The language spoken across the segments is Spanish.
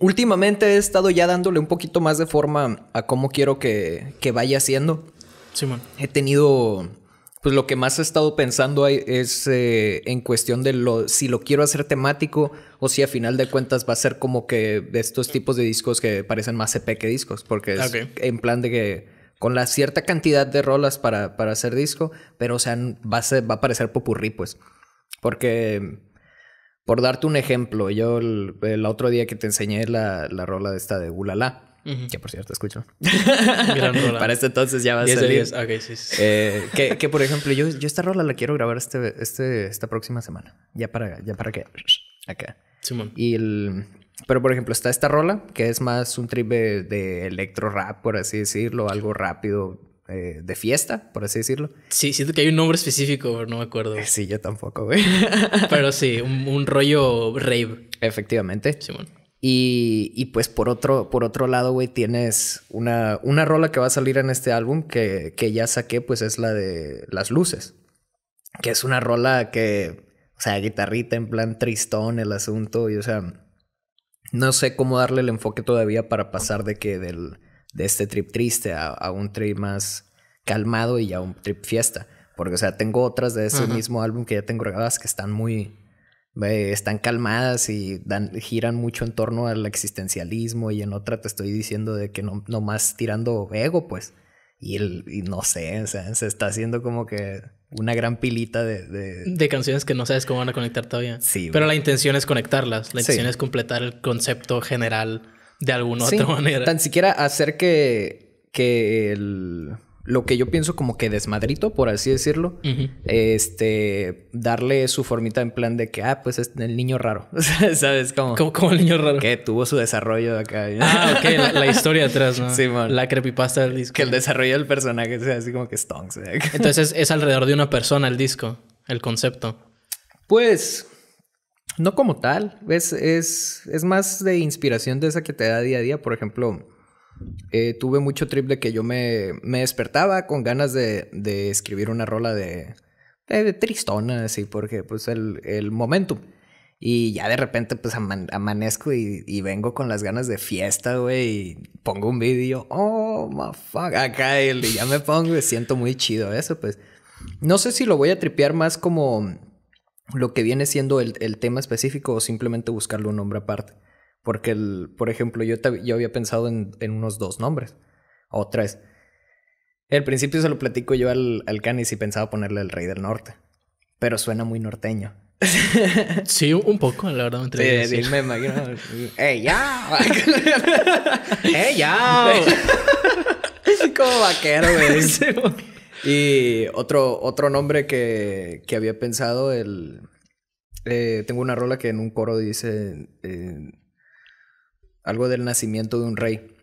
últimamente he estado ya dándole un poquito más de forma a cómo quiero que, que vaya Sí, Simón. He tenido, pues lo que más he estado pensando es eh, en cuestión de lo, si lo quiero hacer temático o si a final de cuentas va a ser como que estos tipos de discos que parecen más EP que discos, porque ah, en plan de que con la cierta cantidad de rolas para, hacer disco, pero o sea, va a, va a parecer popurrí, pues. Porque por darte un ejemplo, yo el, otro día que te enseñé la, rola de esta de Ulala. Que por cierto escucho. Para este entonces ya va a ser. salir. Okay, sí, eh, que, por ejemplo, yo, yo esta rola la quiero grabar este, este, esta próxima semana. Ya para, ya para que. Acá. Simón. y el, pero por ejemplo, está esta rola, que es más un trip de, de electro rap, por así decirlo, algo rápido, eh, de fiesta, por así decirlo. Sí, siento que hay un nombre específico, no me acuerdo. Eh, sí, yo tampoco, güey. pero sí, un, rollo rave. Efectivamente. Y, y, pues por otro, por otro lado, güey, tienes una, una rola que va a salir en este álbum que, que ya saqué, pues es la de Las Luces. Que es una rola que, o sea, guitarrita en plan tristón el asunto y, o sea, no sé cómo darle el enfoque todavía para pasar de que del de este trip triste a, un trip más calmado y a un trip fiesta. Porque, o sea, tengo otras de ese mismo álbum que ya tengo grabadas que están muy... Eh, están calmadas y dan, giran mucho en torno al existencialismo y en otra te estoy diciendo de que no, más tirando ego, pues. Y, el, y no sé, o se está haciendo como que una gran pilita de, de... canciones que no sabes cómo van a conectar todavía. Sí. Pero la intención es conectarlas, la intención es completar el concepto general de alguna otra manera. Tan siquiera hacer que, que lo que yo pienso como que desmadrito, por así decirlo, este, darle su formita en plan de que, ah, pues es este, el niño raro, ¿sabes? ¿Cómo como, el niño raro. Que tuvo su desarrollo acá. ¿eh? Ah, ok, la, historia atrás, ¿no? Sí, man. La creepypasta del disco. Que el desarrollo del personaje sea así como que stonks. ¿eh? Entonces es alrededor de una persona el disco, el concepto. Pues no como tal, es, es, es más de inspiración de esa que te da día a día. Por ejemplo, eh, tuve mucho triple que yo me, me despertaba con ganas de, de, escribir una rola de, de, tristona, así, porque pues el, el momentum. Y ya de repente, pues amanezco y, y, vengo con las ganas de fiesta, güey. Y pongo un vídeo, oh, my fuck, acá, y ya me pongo y siento muy chido eso, pues. No sé si lo voy a tripear más como lo que viene siendo el, el tema específico o simplemente buscarle un nombre aparte. Porque, el, por ejemplo, yo, yo había pensado en, en, unos dos nombres o tres. el principio se lo platico yo al, al Canis y pensaba ponerle el Rey del Norte, pero suena muy norteño. sí, un poco, la verdad. Me sí, me imagino. ¡Ey, ya! ¡Ey, ya! Como vaquero, güey. Y otro, otro nombre que, que había pensado, el... Eh, tengo una rola que en un coro dice eh, algo del nacimiento de un rey.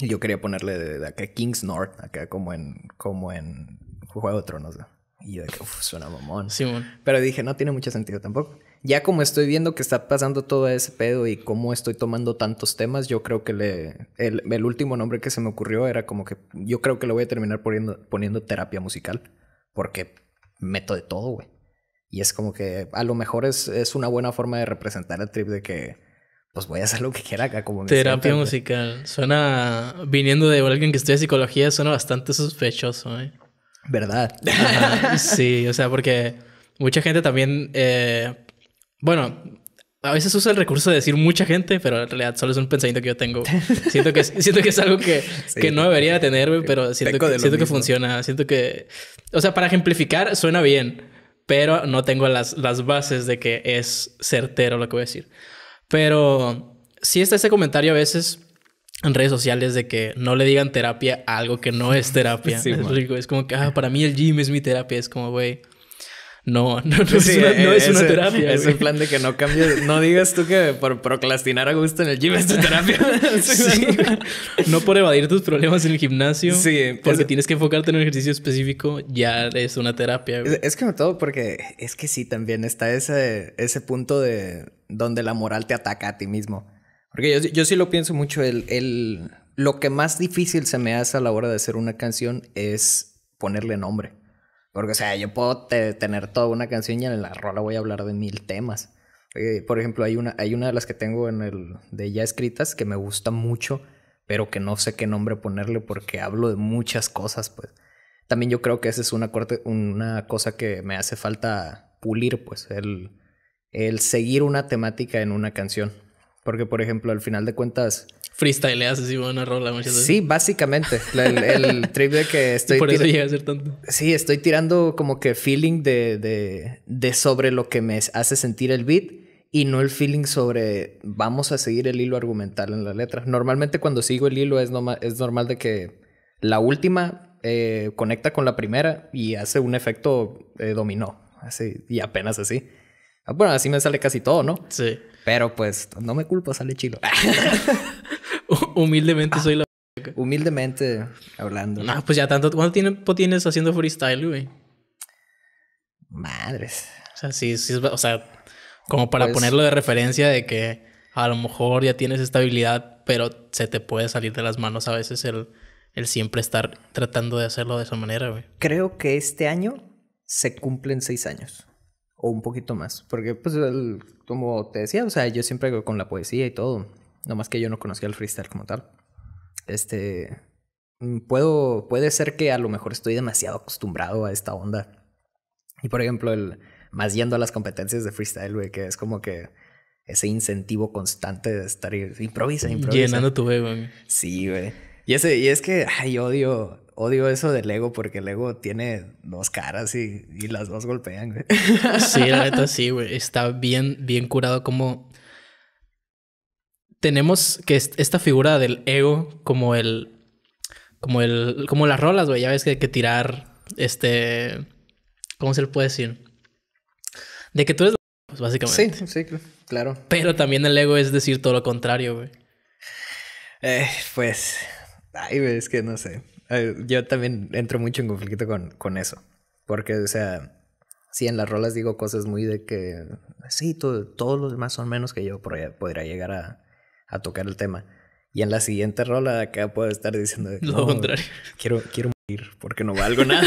Y yo quería ponerle de, acá King's North, acá como en, como en Juego de Tronos. Y yo de que, uff, suena mamón. Sí, Pero dije, no tiene mucho sentido tampoco. Ya como estoy viendo que está pasando todo ese pedo y cómo estoy tomando tantos temas, yo creo que le, el, último nombre que se me ocurrió era como que yo creo que lo voy a terminar poniendo, poniendo terapia musical. Porque meto de todo, güey. Y es como que a lo mejor es, es una buena forma de representar el trip de que pues voy a hacer lo que quiera acá como Terapia musical. Suena, viniendo de alguien que estudia psicología, suena bastante sospechoso, ¿eh? ¿Verdad? sí, o sea, porque mucha gente también, eh, bueno, a veces usa el recurso de decir mucha gente, pero en realidad solo es un pensamiento que yo tengo. Siento que, siento que es algo que, no debería tener, pero siento, que, siento que funciona. Siento que, o sea, para ejemplificar suena bien, pero no tengo las, las bases de que es certero lo que voy a decir. Pero si está ese comentario a veces en redes sociales de que no le digan terapia a algo que no es terapia. es, como que, ah, para mí el gym es mi terapia. Es como, güey, no, no, es, una, terapia. Es el plan de que no cambies, no digas tú que por procrastinar a gusto en el gym es tu terapia. no por evadir tus problemas en el gimnasio. porque tienes que enfocarte en un ejercicio específico, ya es una terapia. Es, como todo, porque es que sí, también está ese, ese punto de donde la moral te ataca a ti mismo. Porque yo, yo sí lo pienso mucho, el, lo que más difícil se me hace a la hora de hacer una canción es ponerle nombre. Porque, o sea, yo puedo tener toda una canción y en la rola voy a hablar de mil temas. Eh, por ejemplo, hay una, hay una de las que tengo en el de ya escritas que me gusta mucho, pero que no sé qué nombre ponerle porque hablo de muchas cosas, pues. También yo creo que esa es una, corte, una cosa que me hace falta pulir, pues, el, el seguir una temática en una canción. Porque, por ejemplo, al final de cuentas... Freestyleas así una rola muchas Sí, básicamente. El, trip de que estoy... por eso llega a ser tanto. Sí, estoy tirando como que feeling de, de, sobre lo que me hace sentir el beat y no el feeling sobre vamos a seguir el hilo argumental en la letra. Normalmente cuando sigo el hilo es, normal, es normal de que la última eh, conecta con la primera y hace un efecto eh, dominó. Así, y apenas así. Bueno, así me sale casi todo, ¿no? Sí. Pero pues no me culpo, sale chilo. Humildemente soy la... Humildemente hablando. No, pues ya tanto. ¿Cuánto tiempo tienes haciendo freestyle, güey? Madres. O sea, sí, sí, o sea, como para pues ponerlo de referencia de que a lo mejor ya tienes esta habilidad... pero se te puede salir de las manos a veces el, el siempre estar tratando de hacerlo de esa manera, güey. Creo que este año se cumplen seis años o un poquito más, porque pues como te decía, o sea, yo siempre con la poesía y todo, nomás que yo no conocía el freestyle como tal. Este mm, puedo puede ser que a lo mejor estoy demasiado acostumbrado a esta onda. Y por ejemplo, el más yendo a las competencias de freestyle, güey, que es como que ese incentivo constante de estar improvisa, improvisa. Llenando tu bebé güey. Sí, güey. Y, ese, y es que, ay, odio, odio eso del ego porque el ego tiene dos caras y, las dos golpean, güey. Sí, la neta sí, güey. Está bien, bien curado como... Tenemos que esta figura del ego como el... Como el... Como las rolas, güey. Ya ves que hay que tirar este... ¿Cómo se le puede decir? De que tú eres... Pues básicamente. Sí, sí, claro. Pero también el ego es decir todo lo contrario, güey. Eh, pues... Ay, es que no sé. Yo también entro mucho en conflicto con, con eso. Porque, o sea, sí, en las rolas digo cosas muy de que, sí, todo, todos los más son menos que yo, podría llegar a, a, tocar el tema. Y en la siguiente rola acá puedo estar diciendo... Lo contrario. Quiero, quiero morir porque no valgo nada.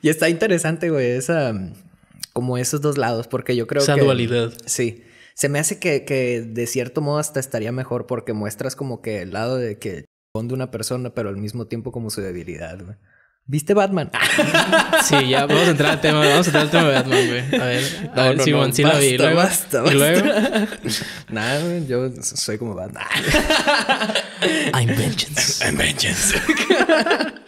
y está interesante, güey, esa... Como esos dos lados, porque yo creo que... Esa dualidad. Sí. Se me hace que, que de cierto modo hasta estaría mejor porque muestras como que el lado de que de una persona, pero al mismo tiempo como su debilidad, ¿Viste Batman? sí, ya vamos a entrar al tema, vamos a entrar al tema de Batman, güey. A ver, a no, ver, no, sí basta, vi. luego? ¿Y luego? Nada, yo soy como Batman. I'm vengeance. I'm vengeance.